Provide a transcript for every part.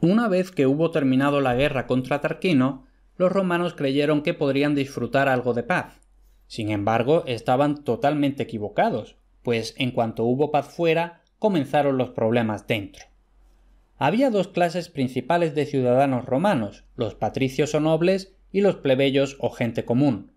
Una vez que hubo terminado la guerra contra Tarquino, los romanos creyeron que podrían disfrutar algo de paz. Sin embargo, estaban totalmente equivocados, pues en cuanto hubo paz fuera, comenzaron los problemas dentro. Había dos clases principales de ciudadanos romanos, los patricios o nobles y los plebeyos o gente común.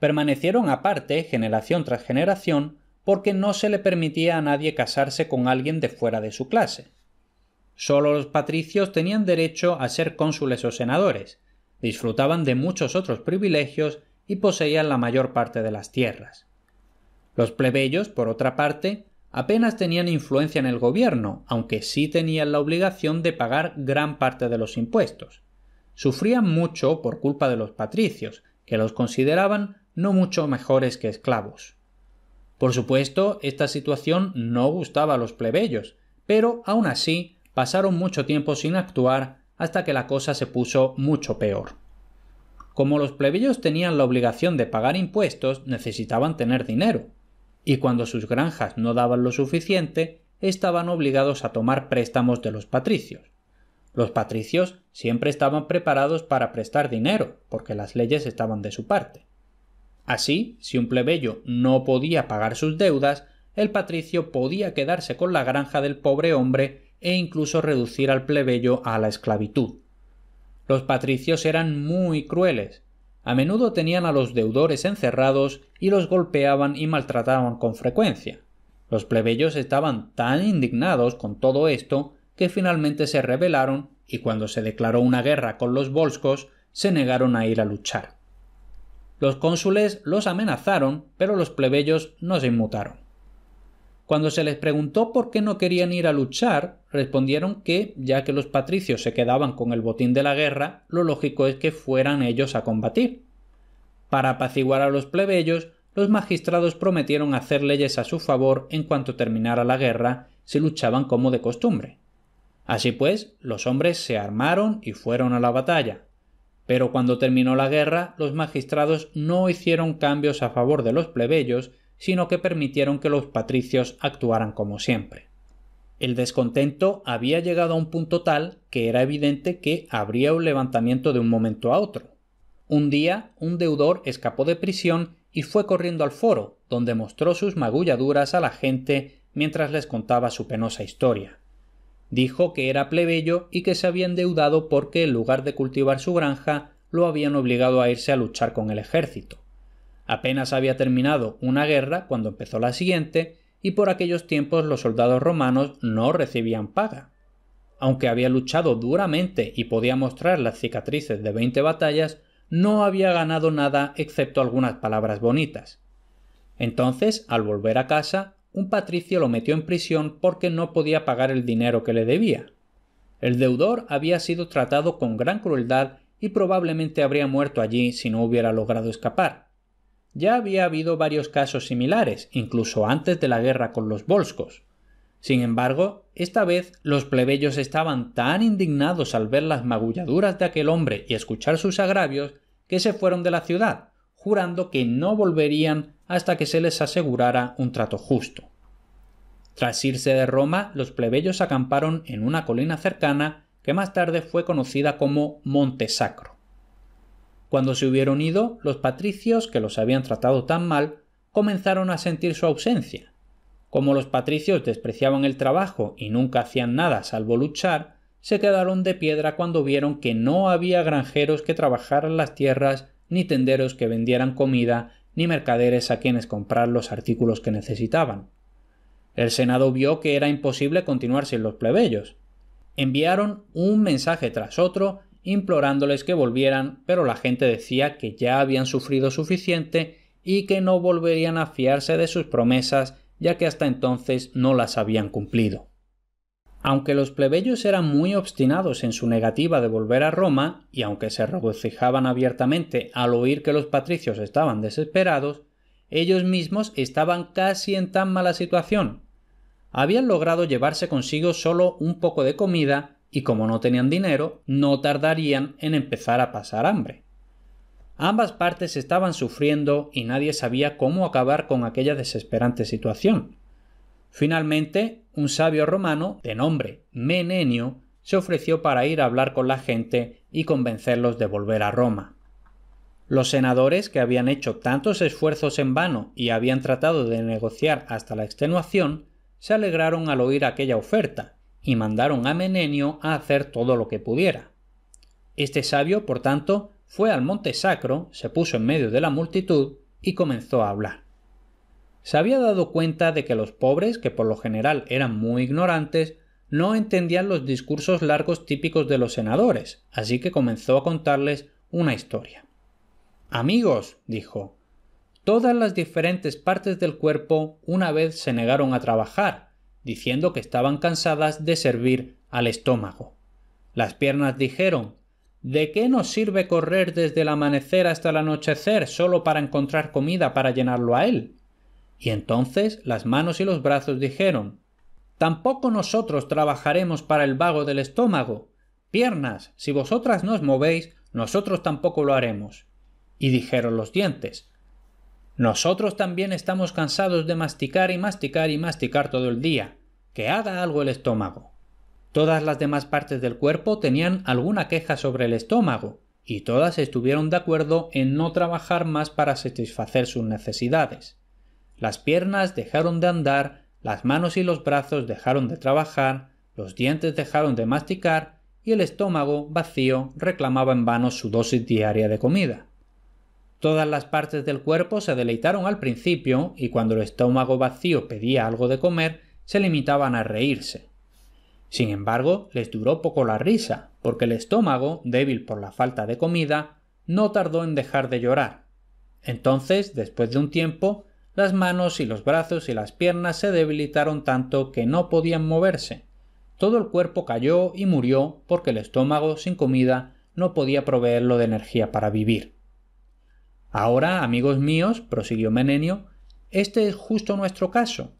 Permanecieron aparte generación tras generación porque no se le permitía a nadie casarse con alguien de fuera de su clase. Solo los patricios tenían derecho a ser cónsules o senadores, disfrutaban de muchos otros privilegios y poseían la mayor parte de las tierras. Los plebeyos, por otra parte, apenas tenían influencia en el gobierno, aunque sí tenían la obligación de pagar gran parte de los impuestos. Sufrían mucho por culpa de los patricios, que los consideraban no mucho mejores que esclavos. Por supuesto, esta situación no gustaba a los plebeyos, pero aún así pasaron mucho tiempo sin actuar hasta que la cosa se puso mucho peor. Como los plebeyos tenían la obligación de pagar impuestos, necesitaban tener dinero, y cuando sus granjas no daban lo suficiente, estaban obligados a tomar préstamos de los patricios. Los patricios siempre estaban preparados para prestar dinero, porque las leyes estaban de su parte. Así, si un plebeyo no podía pagar sus deudas, el patricio podía quedarse con la granja del pobre hombre e incluso reducir al plebeyo a la esclavitud. Los patricios eran muy crueles. A menudo tenían a los deudores encerrados y los golpeaban y maltrataban con frecuencia. Los plebeyos estaban tan indignados con todo esto que finalmente se rebelaron y cuando se declaró una guerra con los volscos se negaron a ir a luchar. Los cónsules los amenazaron, pero los plebeyos no se inmutaron. Cuando se les preguntó por qué no querían ir a luchar, respondieron que, ya que los patricios se quedaban con el botín de la guerra, lo lógico es que fueran ellos a combatir. Para apaciguar a los plebeyos, los magistrados prometieron hacer leyes a su favor en cuanto terminara la guerra si luchaban como de costumbre. Así pues, los hombres se armaron y fueron a la batalla. Pero cuando terminó la guerra, los magistrados no hicieron cambios a favor de los plebeyos, sino que permitieron que los patricios actuaran como siempre. El descontento había llegado a un punto tal que era evidente que habría un levantamiento de un momento a otro. Un día, un deudor escapó de prisión y fue corriendo al foro, donde mostró sus magulladuras a la gente mientras les contaba su penosa historia. Dijo que era plebeyo y que se había endeudado porque en lugar de cultivar su granja lo habían obligado a irse a luchar con el ejército. Apenas había terminado una guerra cuando empezó la siguiente, y por aquellos tiempos los soldados romanos no recibían paga. Aunque había luchado duramente y podía mostrar las cicatrices de 20 batallas, no había ganado nada excepto algunas palabras bonitas. Entonces, al volver a casa, un patricio lo metió en prisión porque no podía pagar el dinero que le debía. El deudor había sido tratado con gran crueldad y probablemente habría muerto allí si no hubiera logrado escapar. Ya había habido varios casos similares, incluso antes de la guerra con los volscos. Sin embargo, esta vez los plebeyos estaban tan indignados al ver las magulladuras de aquel hombre y escuchar sus agravios que se fueron de la ciudad, jurando que no volverían hasta que se les asegurara un trato justo. Tras irse de Roma, los plebeyos acamparon en una colina cercana que más tarde fue conocida como Monte Sacro. Cuando se hubieron ido, los patricios, que los habían tratado tan mal, comenzaron a sentir su ausencia. Como los patricios despreciaban el trabajo y nunca hacían nada salvo luchar, se quedaron de piedra cuando vieron que no había granjeros que trabajaran las tierras, ni tenderos que vendieran comida, ni mercaderes a quienes comprar los artículos que necesitaban. El Senado vio que era imposible continuar sin los plebeyos. Enviaron un mensaje tras otro implorándoles que volvieran, pero la gente decía que ya habían sufrido suficiente y que no volverían a fiarse de sus promesas ya que hasta entonces no las habían cumplido. Aunque los plebeyos eran muy obstinados en su negativa de volver a Roma, y aunque se regocijaban abiertamente al oír que los patricios estaban desesperados, ellos mismos estaban casi en tan mala situación. Habían logrado llevarse consigo solo un poco de comida y como no tenían dinero, no tardarían en empezar a pasar hambre. Ambas partes estaban sufriendo y nadie sabía cómo acabar con aquella desesperante situación. Finalmente, un sabio romano, de nombre Menenio, se ofreció para ir a hablar con la gente y convencerlos de volver a Roma. Los senadores, que habían hecho tantos esfuerzos en vano y habían tratado de negociar hasta la extenuación, se alegraron al oír aquella oferta, y mandaron a Menenio a hacer todo lo que pudiera. Este sabio, por tanto, fue al monte sacro, se puso en medio de la multitud y comenzó a hablar. Se había dado cuenta de que los pobres, que por lo general eran muy ignorantes, no entendían los discursos largos típicos de los senadores, así que comenzó a contarles una historia. Amigos, dijo, todas las diferentes partes del cuerpo una vez se negaron a trabajar, diciendo que estaban cansadas de servir al estómago. Las piernas dijeron ¿De qué nos sirve correr desde el amanecer hasta el anochecer solo para encontrar comida para llenarlo a él? Y entonces las manos y los brazos dijeron Tampoco nosotros trabajaremos para el vago del estómago. Piernas, si vosotras no os movéis, nosotros tampoco lo haremos. Y dijeron los dientes nosotros también estamos cansados de masticar y masticar y masticar todo el día. Que haga algo el estómago. Todas las demás partes del cuerpo tenían alguna queja sobre el estómago, y todas estuvieron de acuerdo en no trabajar más para satisfacer sus necesidades. Las piernas dejaron de andar, las manos y los brazos dejaron de trabajar, los dientes dejaron de masticar, y el estómago vacío reclamaba en vano su dosis diaria de comida. Todas las partes del cuerpo se deleitaron al principio y cuando el estómago vacío pedía algo de comer, se limitaban a reírse. Sin embargo, les duró poco la risa, porque el estómago, débil por la falta de comida, no tardó en dejar de llorar. Entonces, después de un tiempo, las manos y los brazos y las piernas se debilitaron tanto que no podían moverse. Todo el cuerpo cayó y murió porque el estómago sin comida no podía proveerlo de energía para vivir. Ahora, amigos míos, prosiguió Menenio, este es justo nuestro caso.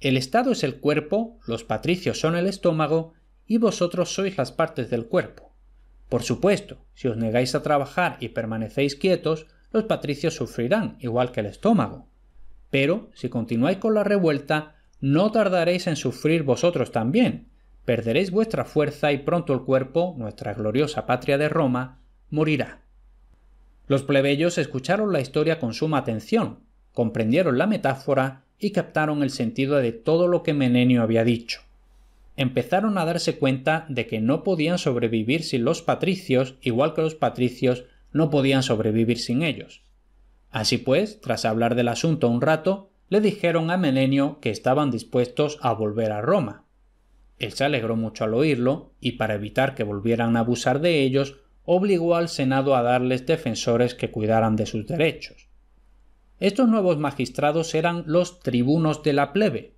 El Estado es el cuerpo, los patricios son el estómago, y vosotros sois las partes del cuerpo. Por supuesto, si os negáis a trabajar y permanecéis quietos, los patricios sufrirán, igual que el estómago. Pero, si continuáis con la revuelta, no tardaréis en sufrir vosotros también. Perderéis vuestra fuerza y pronto el cuerpo, nuestra gloriosa patria de Roma, morirá. Los plebeyos escucharon la historia con suma atención, comprendieron la metáfora y captaron el sentido de todo lo que Menenio había dicho. Empezaron a darse cuenta de que no podían sobrevivir sin los patricios, igual que los patricios no podían sobrevivir sin ellos. Así pues, tras hablar del asunto un rato, le dijeron a Menenio que estaban dispuestos a volver a Roma. Él se alegró mucho al oírlo, y para evitar que volvieran a abusar de ellos, obligó al Senado a darles defensores que cuidaran de sus derechos. Estos nuevos magistrados eran los tribunos de la plebe.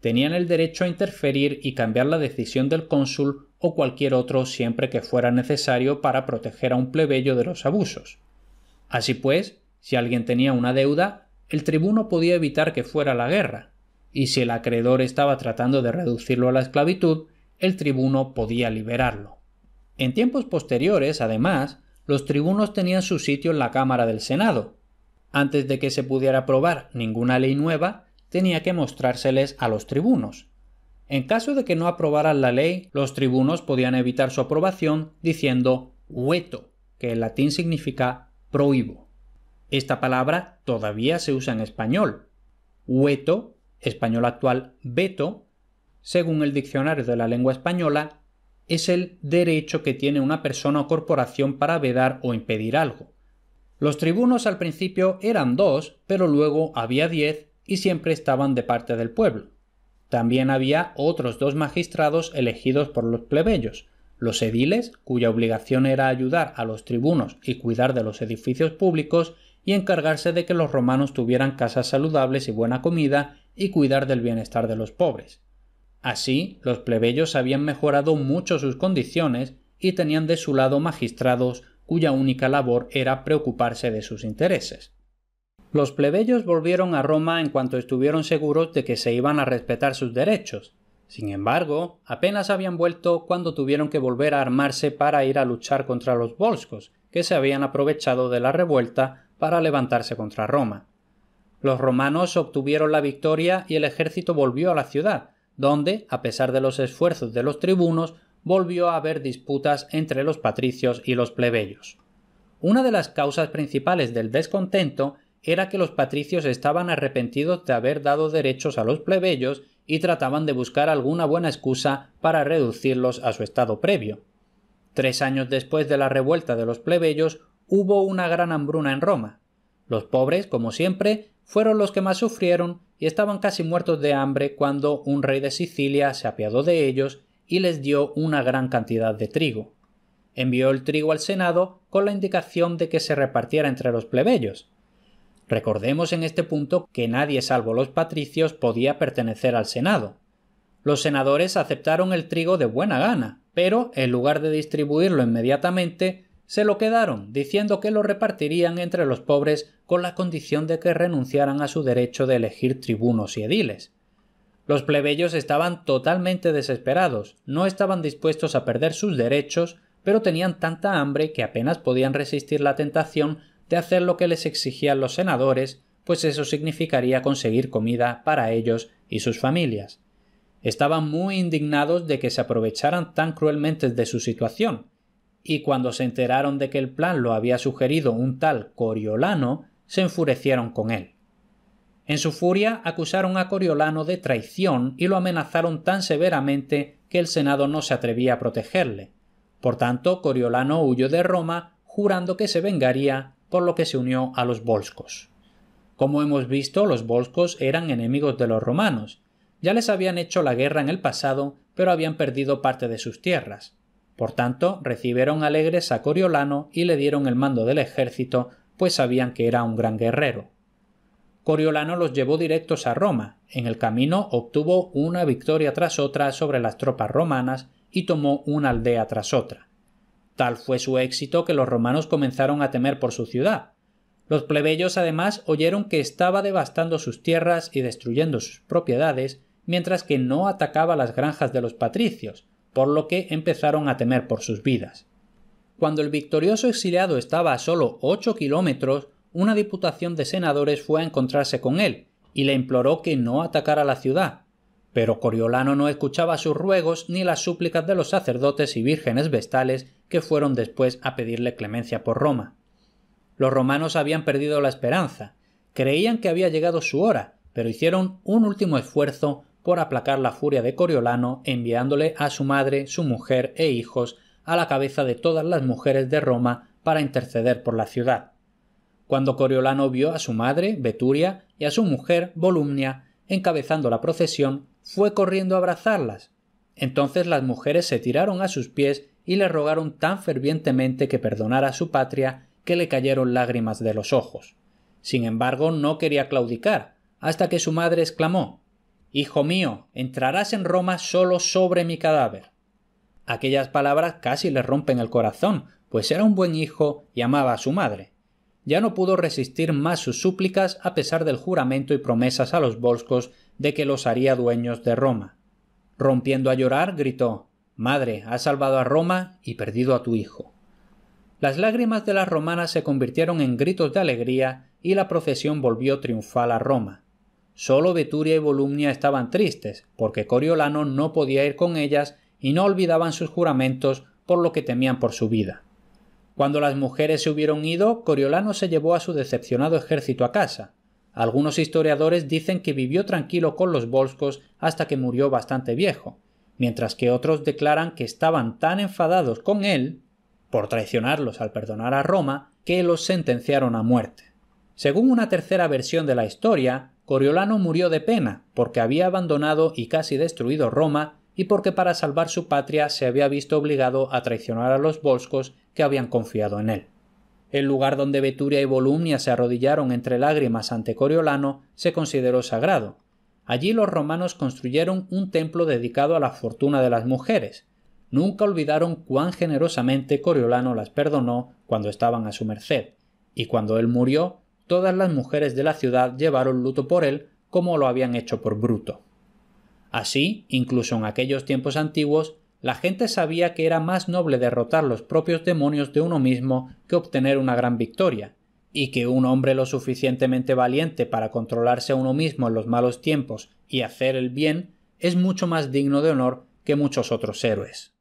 Tenían el derecho a interferir y cambiar la decisión del cónsul o cualquier otro siempre que fuera necesario para proteger a un plebeyo de los abusos. Así pues, si alguien tenía una deuda, el tribuno podía evitar que fuera la guerra, y si el acreedor estaba tratando de reducirlo a la esclavitud, el tribuno podía liberarlo. En tiempos posteriores, además, los tribunos tenían su sitio en la Cámara del Senado. Antes de que se pudiera aprobar ninguna ley nueva, tenía que mostrárseles a los tribunos. En caso de que no aprobaran la ley, los tribunos podían evitar su aprobación diciendo hueto, que en latín significa prohíbo. Esta palabra todavía se usa en español. Hueto, español actual veto, según el diccionario de la lengua española, es el derecho que tiene una persona o corporación para vedar o impedir algo. Los tribunos al principio eran dos, pero luego había diez y siempre estaban de parte del pueblo. También había otros dos magistrados elegidos por los plebeyos, los ediles, cuya obligación era ayudar a los tribunos y cuidar de los edificios públicos y encargarse de que los romanos tuvieran casas saludables y buena comida y cuidar del bienestar de los pobres. Así, los plebeyos habían mejorado mucho sus condiciones y tenían de su lado magistrados cuya única labor era preocuparse de sus intereses. Los plebeyos volvieron a Roma en cuanto estuvieron seguros de que se iban a respetar sus derechos. Sin embargo, apenas habían vuelto cuando tuvieron que volver a armarse para ir a luchar contra los volscos, que se habían aprovechado de la revuelta para levantarse contra Roma. Los romanos obtuvieron la victoria y el ejército volvió a la ciudad, donde, a pesar de los esfuerzos de los tribunos, volvió a haber disputas entre los patricios y los plebeyos. Una de las causas principales del descontento era que los patricios estaban arrepentidos de haber dado derechos a los plebeyos y trataban de buscar alguna buena excusa para reducirlos a su estado previo. Tres años después de la revuelta de los plebeyos hubo una gran hambruna en Roma. Los pobres, como siempre, fueron los que más sufrieron y estaban casi muertos de hambre cuando un rey de Sicilia se apiadó de ellos y les dio una gran cantidad de trigo. Envió el trigo al Senado con la indicación de que se repartiera entre los plebeyos. Recordemos en este punto que nadie salvo los patricios podía pertenecer al Senado. Los senadores aceptaron el trigo de buena gana, pero en lugar de distribuirlo inmediatamente, se lo quedaron, diciendo que lo repartirían entre los pobres con la condición de que renunciaran a su derecho de elegir tribunos y ediles. Los plebeyos estaban totalmente desesperados, no estaban dispuestos a perder sus derechos, pero tenían tanta hambre que apenas podían resistir la tentación de hacer lo que les exigían los senadores, pues eso significaría conseguir comida para ellos y sus familias. Estaban muy indignados de que se aprovecharan tan cruelmente de su situación, y cuando se enteraron de que el plan lo había sugerido un tal Coriolano, se enfurecieron con él. En su furia acusaron a Coriolano de traición y lo amenazaron tan severamente que el Senado no se atrevía a protegerle. Por tanto, Coriolano huyó de Roma jurando que se vengaría, por lo que se unió a los volscos. Como hemos visto, los volscos eran enemigos de los romanos. Ya les habían hecho la guerra en el pasado, pero habían perdido parte de sus tierras. Por tanto, recibieron alegres a Coriolano y le dieron el mando del ejército, pues sabían que era un gran guerrero. Coriolano los llevó directos a Roma. En el camino obtuvo una victoria tras otra sobre las tropas romanas y tomó una aldea tras otra. Tal fue su éxito que los romanos comenzaron a temer por su ciudad. Los plebeyos además oyeron que estaba devastando sus tierras y destruyendo sus propiedades, mientras que no atacaba las granjas de los patricios, por lo que empezaron a temer por sus vidas. Cuando el victorioso exiliado estaba a solo 8 kilómetros, una diputación de senadores fue a encontrarse con él y le imploró que no atacara la ciudad. Pero Coriolano no escuchaba sus ruegos ni las súplicas de los sacerdotes y vírgenes vestales que fueron después a pedirle clemencia por Roma. Los romanos habían perdido la esperanza, creían que había llegado su hora, pero hicieron un último esfuerzo por aplacar la furia de Coriolano enviándole a su madre, su mujer e hijos a la cabeza de todas las mujeres de Roma para interceder por la ciudad. Cuando Coriolano vio a su madre, Veturia y a su mujer, Volumnia, encabezando la procesión, fue corriendo a abrazarlas. Entonces las mujeres se tiraron a sus pies y le rogaron tan fervientemente que perdonara a su patria que le cayeron lágrimas de los ojos. Sin embargo, no quería claudicar, hasta que su madre exclamó Hijo mío, entrarás en Roma solo sobre mi cadáver. Aquellas palabras casi le rompen el corazón, pues era un buen hijo y amaba a su madre. Ya no pudo resistir más sus súplicas a pesar del juramento y promesas a los volscos de que los haría dueños de Roma. Rompiendo a llorar, gritó Madre, has salvado a Roma y perdido a tu hijo. Las lágrimas de las romanas se convirtieron en gritos de alegría y la procesión volvió triunfal a Roma. Solo Veturia y Volumnia estaban tristes, porque Coriolano no podía ir con ellas y no olvidaban sus juramentos, por lo que temían por su vida. Cuando las mujeres se hubieron ido, Coriolano se llevó a su decepcionado ejército a casa. Algunos historiadores dicen que vivió tranquilo con los volscos hasta que murió bastante viejo, mientras que otros declaran que estaban tan enfadados con él, por traicionarlos al perdonar a Roma, que los sentenciaron a muerte. Según una tercera versión de la historia, Coriolano murió de pena porque había abandonado y casi destruido Roma y porque para salvar su patria se había visto obligado a traicionar a los volscos que habían confiado en él. El lugar donde Veturia y Volumnia se arrodillaron entre lágrimas ante Coriolano se consideró sagrado. Allí los romanos construyeron un templo dedicado a la fortuna de las mujeres. Nunca olvidaron cuán generosamente Coriolano las perdonó cuando estaban a su merced, y cuando él murió todas las mujeres de la ciudad llevaron luto por él como lo habían hecho por Bruto. Así, incluso en aquellos tiempos antiguos, la gente sabía que era más noble derrotar los propios demonios de uno mismo que obtener una gran victoria, y que un hombre lo suficientemente valiente para controlarse a uno mismo en los malos tiempos y hacer el bien es mucho más digno de honor que muchos otros héroes.